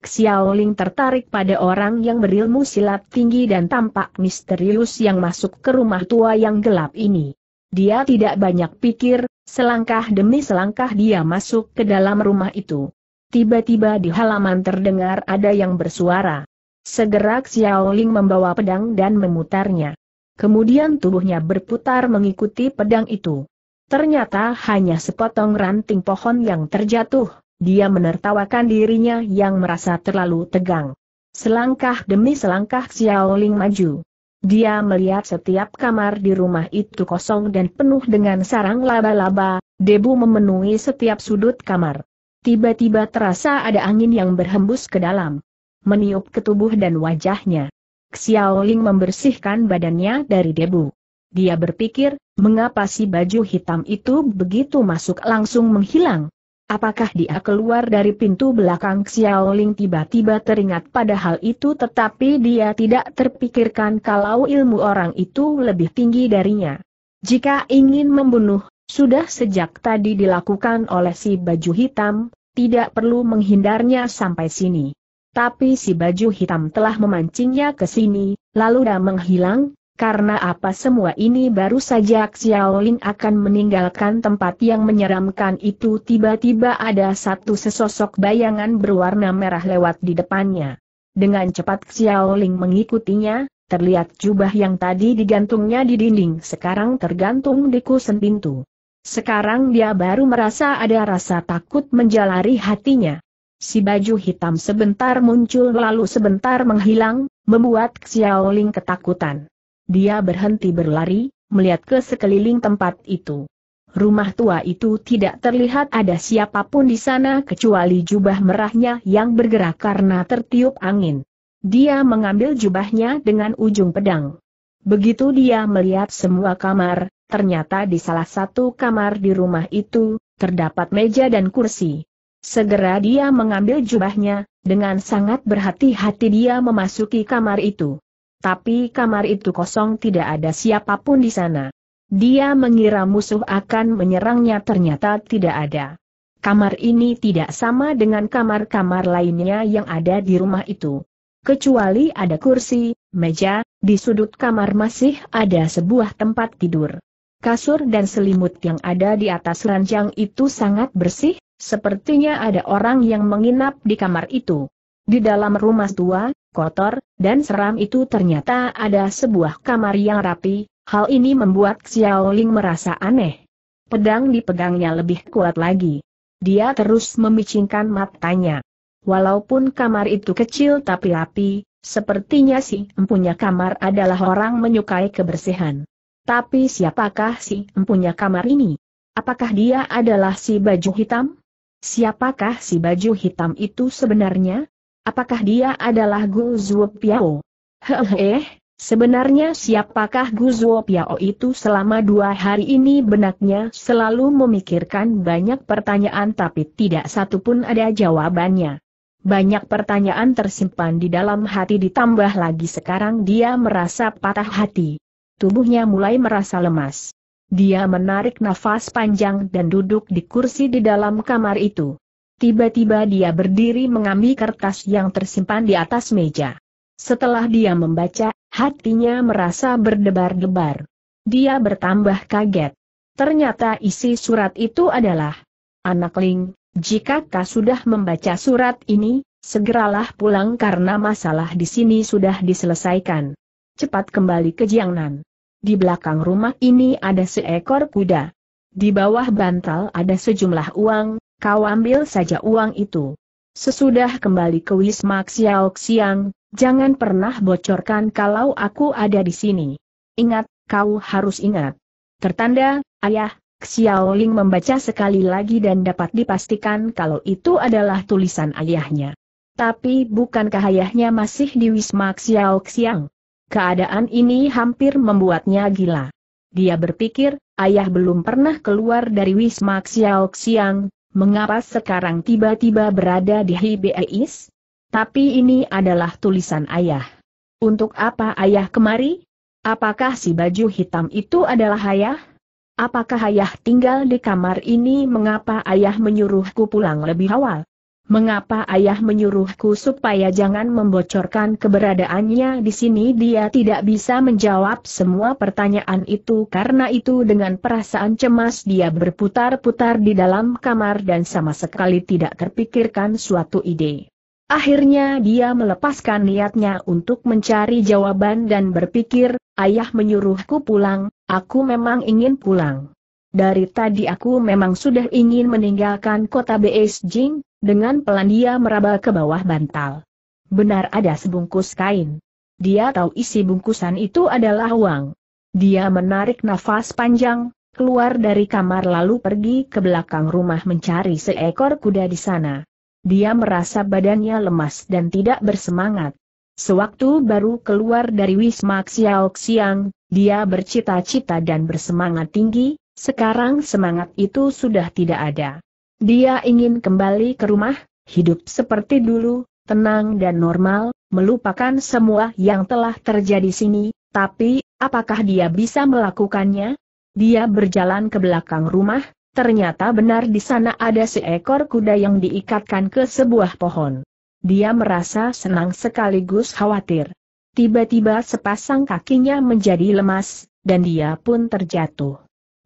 Xiaoling tertarik pada orang yang berilmu silat tinggi dan tampak misterius yang masuk ke rumah tua yang gelap ini. Dia tidak banyak pikir, Selangkah demi selangkah dia masuk ke dalam rumah itu. Tiba-tiba di halaman terdengar ada yang bersuara. Segera Xiao Ling membawa pedang dan memutarnya. Kemudian tubuhnya berputar mengikuti pedang itu. Ternyata hanya sepotong ranting pohon yang terjatuh, dia menertawakan dirinya yang merasa terlalu tegang. Selangkah demi selangkah Xiao Ling maju. Dia melihat setiap kamar di rumah itu kosong dan penuh dengan sarang laba-laba, debu memenuhi setiap sudut kamar. Tiba-tiba terasa ada angin yang berhembus ke dalam. Meniup ke tubuh dan wajahnya. Xiaoling membersihkan badannya dari debu. Dia berpikir, mengapa si baju hitam itu begitu masuk langsung menghilang? Apakah dia keluar dari pintu belakang Xiao Ling tiba-tiba teringat pada hal itu tetapi dia tidak terpikirkan kalau ilmu orang itu lebih tinggi darinya. Jika ingin membunuh, sudah sejak tadi dilakukan oleh si baju hitam, tidak perlu menghindarnya sampai sini. Tapi si baju hitam telah memancingnya ke sini, lalu dah menghilang, karena apa semua ini baru saja Xiao Xiaolin akan meninggalkan tempat yang menyeramkan itu tiba-tiba ada satu sesosok bayangan berwarna merah lewat di depannya. Dengan cepat Xiao Xiaolin mengikutinya, terlihat jubah yang tadi digantungnya di dinding sekarang tergantung di kusen pintu. Sekarang dia baru merasa ada rasa takut menjalari hatinya. Si baju hitam sebentar muncul lalu sebentar menghilang, membuat Xiao Lin ketakutan. Dia berhenti berlari, melihat ke sekeliling tempat itu. Rumah tua itu tidak terlihat ada siapapun di sana kecuali jubah merahnya yang bergerak karena tertiup angin. Dia mengambil jubahnya dengan ujung pedang. Begitu dia melihat semua kamar, ternyata di salah satu kamar di rumah itu, terdapat meja dan kursi. Segera dia mengambil jubahnya, dengan sangat berhati-hati dia memasuki kamar itu tapi kamar itu kosong tidak ada siapapun di sana. Dia mengira musuh akan menyerangnya ternyata tidak ada. Kamar ini tidak sama dengan kamar-kamar lainnya yang ada di rumah itu. Kecuali ada kursi, meja, di sudut kamar masih ada sebuah tempat tidur. Kasur dan selimut yang ada di atas ranjang itu sangat bersih, sepertinya ada orang yang menginap di kamar itu. Di dalam rumah tua, kotor, dan seram itu ternyata ada sebuah kamar yang rapi, hal ini membuat Xiao Ling merasa aneh. Pedang dipegangnya lebih kuat lagi. Dia terus memicingkan matanya. Walaupun kamar itu kecil tapi rapi, sepertinya si empunya kamar adalah orang menyukai kebersihan. Tapi siapakah si empunya kamar ini? Apakah dia adalah si baju hitam? Siapakah si baju hitam itu sebenarnya? Apakah dia adalah Gu Zuo Piao? Hehehe, sebenarnya siapakah Gu Zuo Piao itu selama dua hari ini benaknya selalu memikirkan banyak pertanyaan tapi tidak satupun ada jawabannya. Banyak pertanyaan tersimpan di dalam hati ditambah lagi sekarang dia merasa patah hati. Tubuhnya mulai merasa lemas. Dia menarik nafas panjang dan duduk di kursi di dalam kamar itu. Tiba-tiba dia berdiri mengambil kertas yang tersimpan di atas meja. Setelah dia membaca, hatinya merasa berdebar-debar. Dia bertambah kaget. Ternyata isi surat itu adalah Anak Ling, jika kau sudah membaca surat ini, segeralah pulang karena masalah di sini sudah diselesaikan. Cepat kembali ke Jiangnan. Di belakang rumah ini ada seekor kuda. Di bawah bantal ada sejumlah uang, Kau ambil saja uang itu. Sesudah kembali ke Wisma Xiao Xiang, jangan pernah bocorkan kalau aku ada di sini. Ingat, kau harus ingat. Tertanda, ayah, Xiaoling membaca sekali lagi dan dapat dipastikan kalau itu adalah tulisan ayahnya. Tapi bukankah ayahnya masih di Wisma Xiao Xiang? Keadaan ini hampir membuatnya gila. Dia berpikir, ayah belum pernah keluar dari Wisma Xiao Xiang, Mengapa sekarang tiba-tiba berada di Hibeis? Tapi ini adalah tulisan ayah. Untuk apa ayah kemari? Apakah si baju hitam itu adalah ayah? Apakah ayah tinggal di kamar ini mengapa ayah menyuruhku pulang lebih awal? Mengapa ayah menyuruhku supaya jangan membocorkan keberadaannya di sini? Dia tidak bisa menjawab semua pertanyaan itu karena itu dengan perasaan cemas dia berputar-putar di dalam kamar dan sama sekali tidak terpikirkan suatu ide. Akhirnya dia melepaskan niatnya untuk mencari jawaban dan berpikir, ayah menyuruhku pulang, aku memang ingin pulang. Dari tadi aku memang sudah ingin meninggalkan kota Beijing, dengan pelan dia meraba ke bawah bantal. Benar ada sebungkus kain. Dia tahu isi bungkusan itu adalah uang. Dia menarik nafas panjang, keluar dari kamar lalu pergi ke belakang rumah mencari seekor kuda di sana. Dia merasa badannya lemas dan tidak bersemangat. Sewaktu baru keluar dari Wisma Xiao Xiang, dia bercita-cita dan bersemangat tinggi, sekarang semangat itu sudah tidak ada. Dia ingin kembali ke rumah, hidup seperti dulu, tenang dan normal, melupakan semua yang telah terjadi sini, tapi, apakah dia bisa melakukannya? Dia berjalan ke belakang rumah, ternyata benar di sana ada seekor kuda yang diikatkan ke sebuah pohon. Dia merasa senang sekaligus khawatir. Tiba-tiba sepasang kakinya menjadi lemas, dan dia pun terjatuh.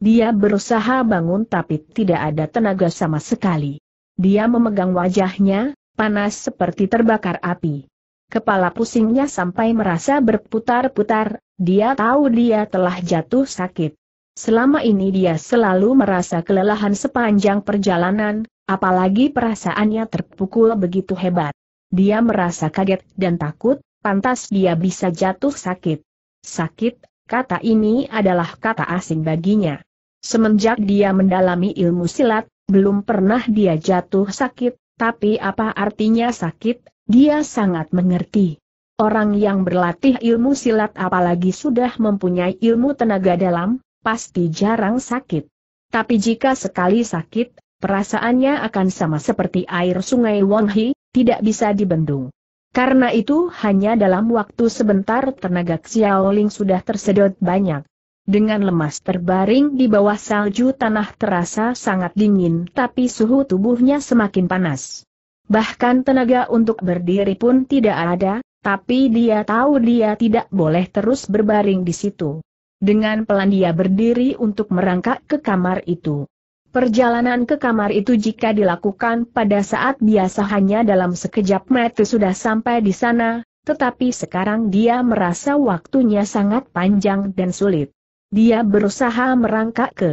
Dia berusaha bangun tapi tidak ada tenaga sama sekali. Dia memegang wajahnya, panas seperti terbakar api. Kepala pusingnya sampai merasa berputar-putar, dia tahu dia telah jatuh sakit. Selama ini dia selalu merasa kelelahan sepanjang perjalanan, apalagi perasaannya terpukul begitu hebat. Dia merasa kaget dan takut, pantas dia bisa jatuh sakit. Sakit Kata ini adalah kata asing baginya. Semenjak dia mendalami ilmu silat, belum pernah dia jatuh sakit, tapi apa artinya sakit, dia sangat mengerti. Orang yang berlatih ilmu silat apalagi sudah mempunyai ilmu tenaga dalam, pasti jarang sakit. Tapi jika sekali sakit, perasaannya akan sama seperti air sungai Wanghi, tidak bisa dibendung. Karena itu hanya dalam waktu sebentar tenaga Xiaoling sudah tersedot banyak. Dengan lemas terbaring di bawah salju tanah terasa sangat dingin tapi suhu tubuhnya semakin panas. Bahkan tenaga untuk berdiri pun tidak ada, tapi dia tahu dia tidak boleh terus berbaring di situ. Dengan pelan dia berdiri untuk merangkak ke kamar itu. Perjalanan ke kamar itu jika dilakukan pada saat biasa hanya dalam sekejap mata sudah sampai di sana, tetapi sekarang dia merasa waktunya sangat panjang dan sulit. Dia berusaha merangkak ke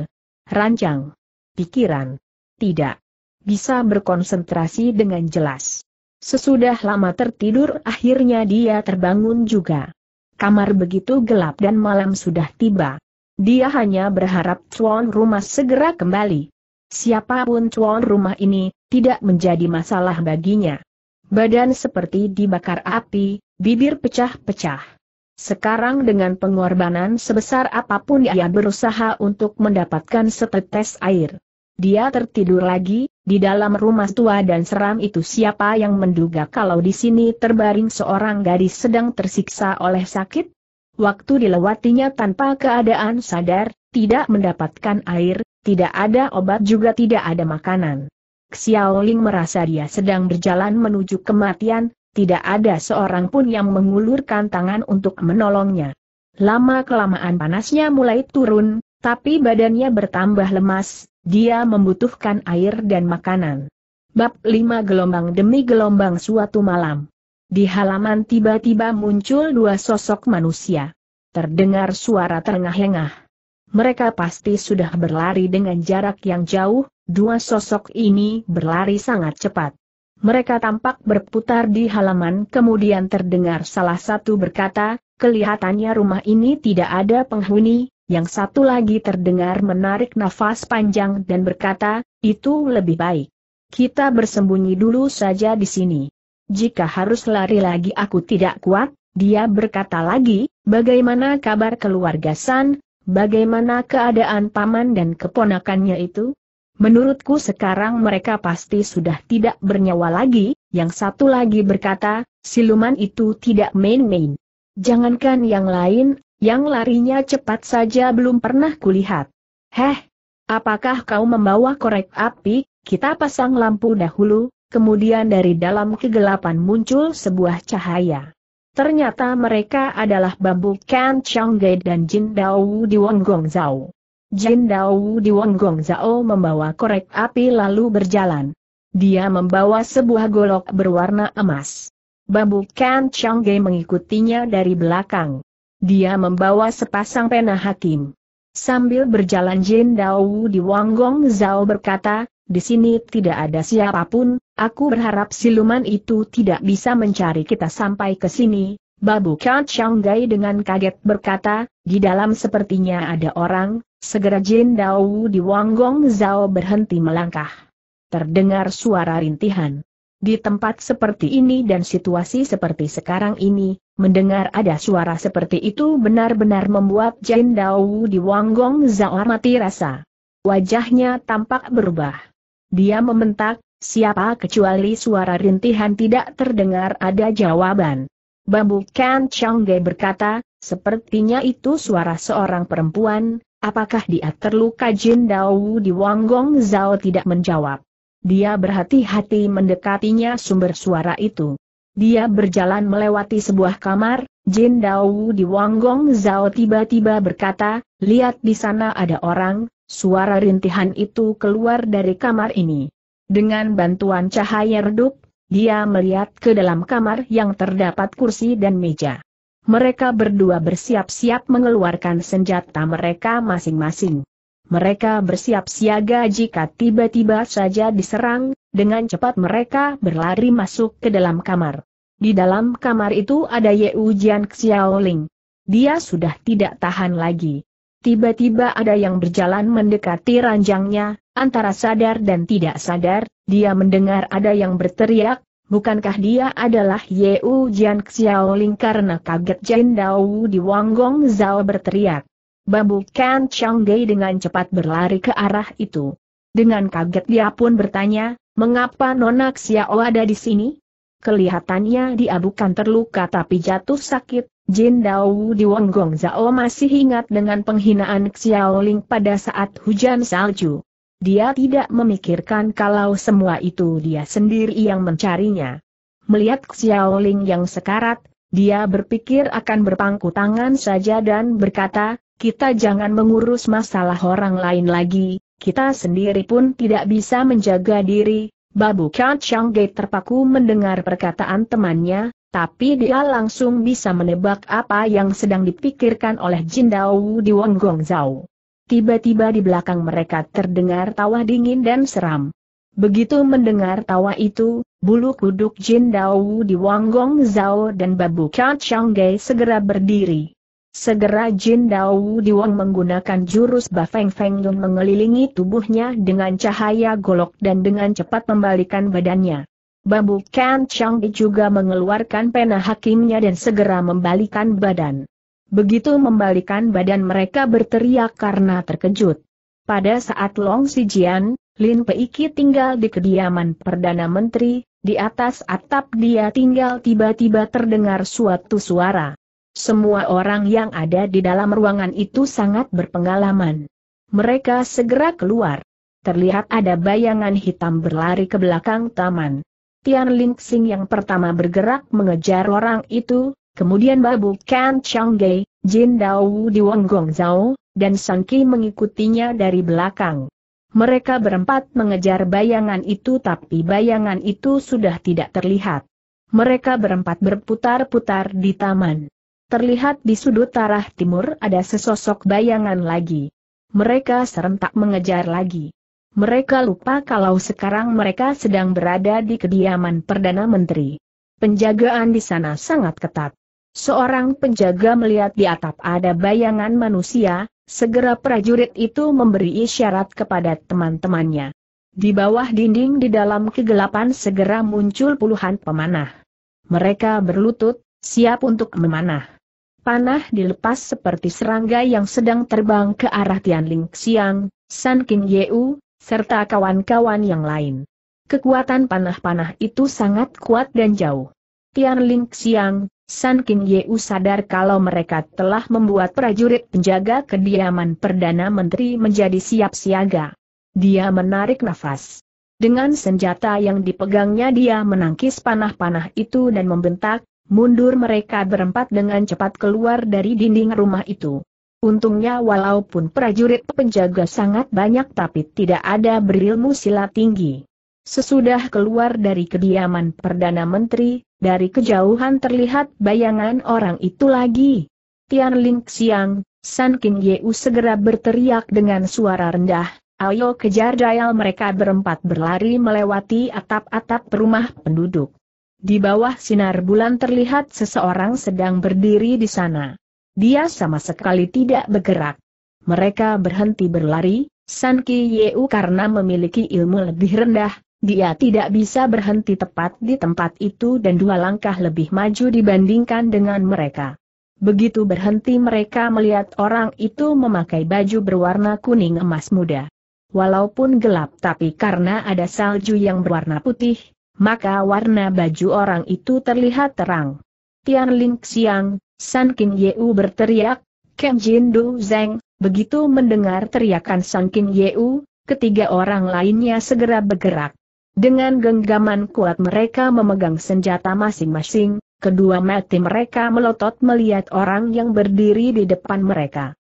ranjang. pikiran. Tidak bisa berkonsentrasi dengan jelas. Sesudah lama tertidur akhirnya dia terbangun juga. Kamar begitu gelap dan malam sudah tiba. Dia hanya berharap tuan rumah segera kembali. Siapapun tuan rumah ini, tidak menjadi masalah baginya. Badan seperti dibakar api, bibir pecah-pecah. Sekarang dengan pengorbanan sebesar apapun ia berusaha untuk mendapatkan setetes air. Dia tertidur lagi, di dalam rumah tua dan seram itu siapa yang menduga kalau di sini terbaring seorang gadis sedang tersiksa oleh sakit? Waktu dilewatinya tanpa keadaan sadar, tidak mendapatkan air, tidak ada obat juga tidak ada makanan. Xiaoling merasa dia sedang berjalan menuju kematian, tidak ada seorang pun yang mengulurkan tangan untuk menolongnya. Lama-kelamaan panasnya mulai turun, tapi badannya bertambah lemas, dia membutuhkan air dan makanan. Bab 5 Gelombang demi gelombang suatu malam, di halaman tiba-tiba muncul dua sosok manusia. Terdengar suara terengah-engah. Mereka pasti sudah berlari dengan jarak yang jauh, dua sosok ini berlari sangat cepat. Mereka tampak berputar di halaman kemudian terdengar salah satu berkata, kelihatannya rumah ini tidak ada penghuni, yang satu lagi terdengar menarik nafas panjang dan berkata, itu lebih baik. Kita bersembunyi dulu saja di sini jika harus lari lagi aku tidak kuat, dia berkata lagi, bagaimana kabar keluarga San, bagaimana keadaan paman dan keponakannya itu? Menurutku sekarang mereka pasti sudah tidak bernyawa lagi, yang satu lagi berkata, siluman itu tidak main-main. Jangankan yang lain, yang larinya cepat saja belum pernah kulihat. Heh, apakah kau membawa korek api, kita pasang lampu dahulu, Kemudian dari dalam kegelapan muncul sebuah cahaya. Ternyata mereka adalah Bambu Kan Changge dan Jin Dao di Wonggong Zhao. Jin Dao di Wonggong Zhao membawa korek api lalu berjalan. Dia membawa sebuah golok berwarna emas. Bambu Kan Changge mengikutinya dari belakang. Dia membawa sepasang pena hakim. Sambil berjalan Jin Dao di Wonggong Zhao berkata, di sini tidak ada siapapun, aku berharap siluman itu tidak bisa mencari kita sampai ke sini. Babu Kat Shanghai dengan kaget berkata, di dalam sepertinya ada orang, segera Jin Dao di Wang Gong Zhao berhenti melangkah. Terdengar suara rintihan. Di tempat seperti ini dan situasi seperti sekarang ini, mendengar ada suara seperti itu benar-benar membuat Jin Dao di Wanggong Zhao mati rasa. Wajahnya tampak berubah. Dia mementak. siapa kecuali suara rintihan tidak terdengar ada jawaban. Bambu Kan Changge berkata, sepertinya itu suara seorang perempuan, apakah dia terluka Jin Dao di Gong Zhao tidak menjawab. Dia berhati-hati mendekatinya sumber suara itu. Dia berjalan melewati sebuah kamar, Jin Dao di Gong Zhao tiba-tiba berkata, lihat di sana ada orang, Suara rintihan itu keluar dari kamar ini. Dengan bantuan cahaya redup, dia melihat ke dalam kamar yang terdapat kursi dan meja. Mereka berdua bersiap-siap mengeluarkan senjata mereka masing-masing. Mereka bersiap siaga jika tiba-tiba saja diserang, dengan cepat mereka berlari masuk ke dalam kamar. Di dalam kamar itu ada Ye Ujian Xiaoling. Dia sudah tidak tahan lagi. Tiba-tiba ada yang berjalan mendekati ranjangnya, antara sadar dan tidak sadar, dia mendengar ada yang berteriak, bukankah dia adalah Yeu Jian Xiaoling karena kaget Jin Dao di Gong Zhao berteriak. Babu Kan Changgei dengan cepat berlari ke arah itu. Dengan kaget dia pun bertanya, mengapa Nona Xiao ada di sini? Kelihatannya dia bukan terluka tapi jatuh sakit, Jin Dao di Wonggong Zhao masih ingat dengan penghinaan Xiaoling pada saat hujan salju. Dia tidak memikirkan kalau semua itu dia sendiri yang mencarinya. Melihat Xiaoling yang sekarat, dia berpikir akan berpangku tangan saja dan berkata, kita jangan mengurus masalah orang lain lagi, kita sendiri pun tidak bisa menjaga diri. Babu Kacang terpaku mendengar perkataan temannya, tapi dia langsung bisa menebak apa yang sedang dipikirkan oleh Jin Dao di Wong Gong Zhao. Tiba-tiba di belakang mereka terdengar tawa dingin dan seram. Begitu mendengar tawa itu, bulu kuduk Jin Dao di Wang Gong Zhao dan Babu Chang Gai segera berdiri. Segera Jin Dao di Wang menggunakan jurus Feng Feng Yun mengelilingi tubuhnya dengan cahaya golok dan dengan cepat membalikan badannya. Bambu Kan Changdi juga mengeluarkan pena hakimnya dan segera membalikan badan. Begitu membalikan badan mereka berteriak karena terkejut. Pada saat Long Sijian, Lin Peiki tinggal di kediaman Perdana Menteri, di atas atap dia tinggal tiba-tiba terdengar suatu suara. Semua orang yang ada di dalam ruangan itu sangat berpengalaman. Mereka segera keluar. Terlihat ada bayangan hitam berlari ke belakang taman. Tian Lingxing yang pertama bergerak mengejar orang itu, kemudian Babu Kan Gei, Jin Dao di Wang Zhao, dan Ki mengikutinya dari belakang. Mereka berempat mengejar bayangan itu tapi bayangan itu sudah tidak terlihat. Mereka berempat berputar-putar di taman. Terlihat di sudut arah timur ada sesosok bayangan lagi. Mereka serentak mengejar lagi. Mereka lupa kalau sekarang mereka sedang berada di kediaman Perdana Menteri. Penjagaan di sana sangat ketat. Seorang penjaga melihat di atap ada bayangan manusia, segera prajurit itu memberi isyarat kepada teman-temannya. Di bawah dinding di dalam kegelapan segera muncul puluhan pemanah. Mereka berlutut, siap untuk memanah. Panah dilepas seperti serangga yang sedang terbang ke arah Tianling Xiang, San King Yeu, serta kawan-kawan yang lain. Kekuatan panah-panah itu sangat kuat dan jauh. Tian Ling Xiang, San King Yeu sadar kalau mereka telah membuat prajurit penjaga kediaman Perdana Menteri menjadi siap siaga. Dia menarik nafas. Dengan senjata yang dipegangnya dia menangkis panah-panah itu dan membentak, mundur mereka berempat dengan cepat keluar dari dinding rumah itu. Untungnya walaupun prajurit penjaga sangat banyak tapi tidak ada berilmu silat tinggi. Sesudah keluar dari kediaman Perdana Menteri, dari kejauhan terlihat bayangan orang itu lagi. Tian Ling Xiang, San King Yeu segera berteriak dengan suara rendah, ayo kejar dayal mereka berempat berlari melewati atap-atap rumah penduduk. Di bawah sinar bulan terlihat seseorang sedang berdiri di sana. Dia sama sekali tidak bergerak. Mereka berhenti berlari, San Ki Yeu karena memiliki ilmu lebih rendah, dia tidak bisa berhenti tepat di tempat itu dan dua langkah lebih maju dibandingkan dengan mereka. Begitu berhenti mereka melihat orang itu memakai baju berwarna kuning emas muda. Walaupun gelap tapi karena ada salju yang berwarna putih, maka warna baju orang itu terlihat terang. Tian Ling Xiang, San King Yeu berteriak, Kem Jin Du Zeng, begitu mendengar teriakan San King Yeu, ketiga orang lainnya segera bergerak. Dengan genggaman kuat mereka memegang senjata masing-masing, kedua mati mereka melotot melihat orang yang berdiri di depan mereka.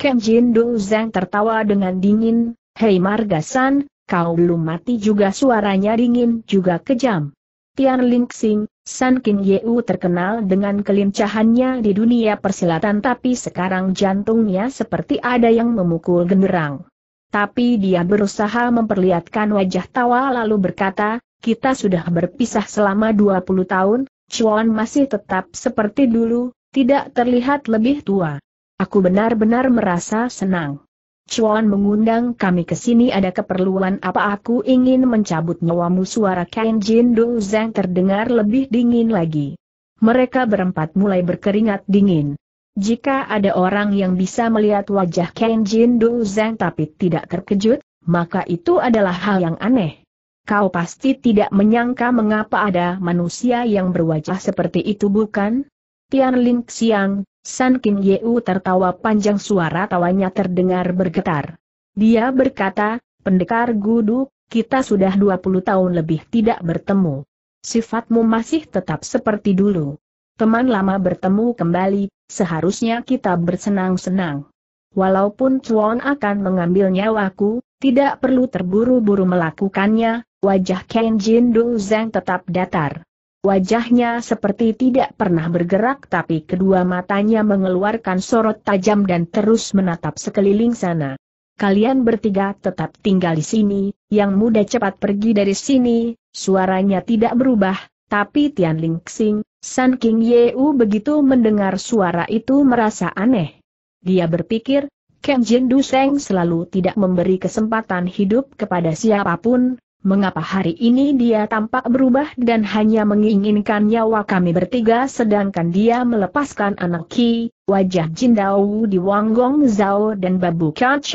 Kem Jin Du Zeng tertawa dengan dingin, Hei Margasan, kau belum mati juga suaranya dingin juga kejam. Tian Lingxing, San King Yu terkenal dengan kelincahannya di dunia persilatan tapi sekarang jantungnya seperti ada yang memukul genderang. Tapi dia berusaha memperlihatkan wajah tawa lalu berkata, kita sudah berpisah selama 20 tahun, Chuan masih tetap seperti dulu, tidak terlihat lebih tua. Aku benar-benar merasa senang. Chuan mengundang kami ke sini ada keperluan apa aku ingin mencabut nyawamu suara Ken Jin Do Zhang terdengar lebih dingin lagi. Mereka berempat mulai berkeringat dingin. Jika ada orang yang bisa melihat wajah Ken Jin Do Zhang tapi tidak terkejut, maka itu adalah hal yang aneh. Kau pasti tidak menyangka mengapa ada manusia yang berwajah seperti itu bukan? Tian Ling Xiang, San Kim Yeu tertawa panjang suara tawanya terdengar bergetar. Dia berkata, pendekar gudu, kita sudah 20 tahun lebih tidak bertemu. Sifatmu masih tetap seperti dulu. Teman lama bertemu kembali, seharusnya kita bersenang-senang. Walaupun Chuan akan mengambil nyawaku, tidak perlu terburu-buru melakukannya, wajah Ken Jin Dong Zhang tetap datar. Wajahnya seperti tidak pernah bergerak tapi kedua matanya mengeluarkan sorot tajam dan terus menatap sekeliling sana. Kalian bertiga tetap tinggal di sini, yang muda cepat pergi dari sini, suaranya tidak berubah, tapi Tian Ling Xing, San King Yeu begitu mendengar suara itu merasa aneh. Dia berpikir, Ken Jin Du Seng selalu tidak memberi kesempatan hidup kepada siapapun, Mengapa hari ini dia tampak berubah dan hanya menginginkan nyawa kami bertiga sedangkan dia melepaskan anak Ki, wajah Jindau di Wanggong Zhao dan Babu Kiat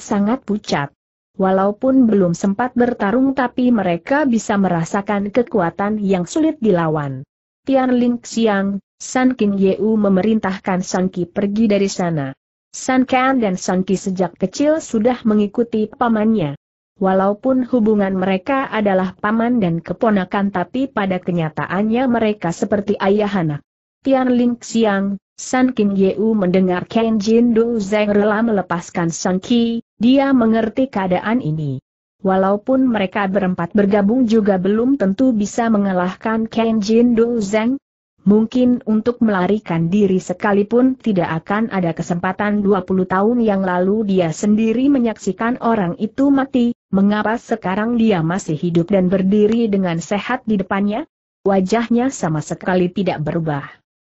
sangat pucat. Walaupun belum sempat bertarung tapi mereka bisa merasakan kekuatan yang sulit dilawan. Tian Ling Xiang, San King Yeu memerintahkan San Ki pergi dari sana. San dan San Ki sejak kecil sudah mengikuti pamannya. Walaupun hubungan mereka adalah paman dan keponakan tapi pada kenyataannya mereka seperti ayah anak. Tian Ling Xiang, San King Yeu mendengar Ken Jin Du Zeng rela melepaskan Sang Qi, dia mengerti keadaan ini. Walaupun mereka berempat bergabung juga belum tentu bisa mengalahkan Ken Jin Du Zeng, Mungkin untuk melarikan diri sekalipun tidak akan ada kesempatan 20 tahun yang lalu dia sendiri menyaksikan orang itu mati, mengapa sekarang dia masih hidup dan berdiri dengan sehat di depannya? Wajahnya sama sekali tidak berubah.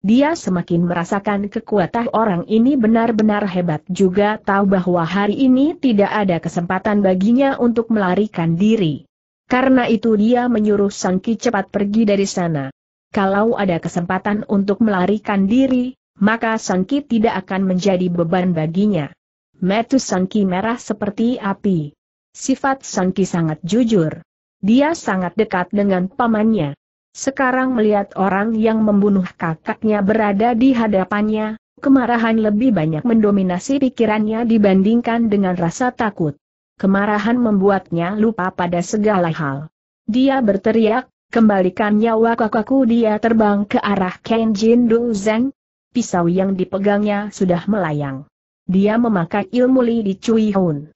Dia semakin merasakan kekuatan orang ini benar-benar hebat juga tahu bahwa hari ini tidak ada kesempatan baginya untuk melarikan diri. Karena itu dia menyuruh Sangki cepat pergi dari sana kalau ada kesempatan untuk melarikan diri, maka Sangki tidak akan menjadi beban baginya. Metu Sangki merah seperti api. Sifat Sangki sangat jujur. Dia sangat dekat dengan pamannya. Sekarang melihat orang yang membunuh kakaknya berada di hadapannya, kemarahan lebih banyak mendominasi pikirannya dibandingkan dengan rasa takut. Kemarahan membuatnya lupa pada segala hal. Dia berteriak, Kembalikan nyawa kakakku dia terbang ke arah Kenjin Zeng. Pisau yang dipegangnya sudah melayang. Dia memakai ilmu Li di Cui Hun.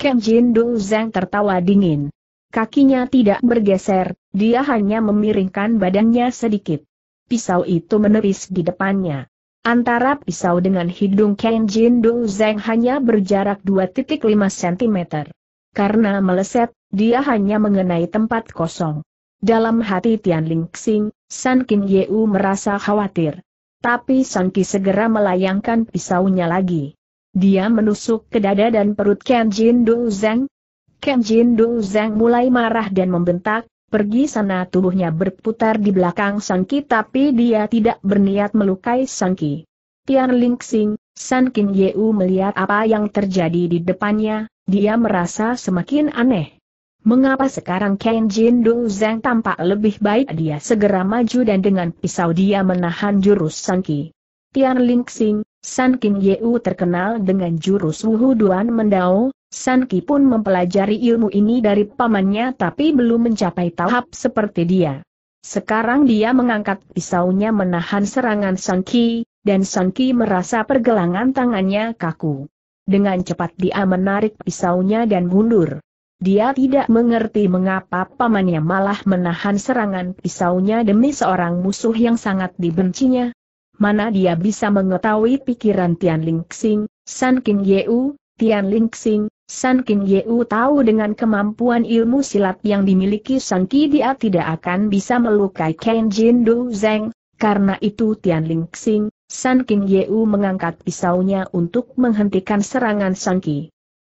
Kenjin Zeng tertawa dingin. Kakinya tidak bergeser, dia hanya memiringkan badannya sedikit. Pisau itu meneris di depannya. Antara pisau dengan hidung Kenjin Du Zeng hanya berjarak 2.5 cm. Karena meleset, dia hanya mengenai tempat kosong. Dalam hati Tian Lingxing, San King Yeu merasa khawatir. Tapi San Ki segera melayangkan pisaunya lagi. Dia menusuk ke dada dan perut Ken Jin Du Zeng. Ken Jin Du Zeng mulai marah dan membentak, pergi sana tubuhnya berputar di belakang San Ki tapi dia tidak berniat melukai San Ki. Tian Lingxing, San King Yeu melihat apa yang terjadi di depannya, dia merasa semakin aneh. Mengapa sekarang Ken Jin Du Zeng tampak lebih baik dia segera maju dan dengan pisau dia menahan jurus Sanki. Tian Ling Xing, San King Yeu terkenal dengan jurus Wuhu Duan Mendao, San Ki pun mempelajari ilmu ini dari pamannya tapi belum mencapai tahap seperti dia. Sekarang dia mengangkat pisaunya menahan serangan San Ki, dan San Ki merasa pergelangan tangannya kaku. Dengan cepat dia menarik pisaunya dan mundur. Dia tidak mengerti mengapa pamannya malah menahan serangan pisaunya demi seorang musuh yang sangat dibencinya. Mana dia bisa mengetahui pikiran Tian Lingxing, San King Yeu, Tian Lingxing, San King Yeu tahu dengan kemampuan ilmu silat yang dimiliki Sang Ki dia tidak akan bisa melukai Ken Jin Du Zeng, karena itu Tian Lingxing, San King Yeu mengangkat pisaunya untuk menghentikan serangan Sang Ki.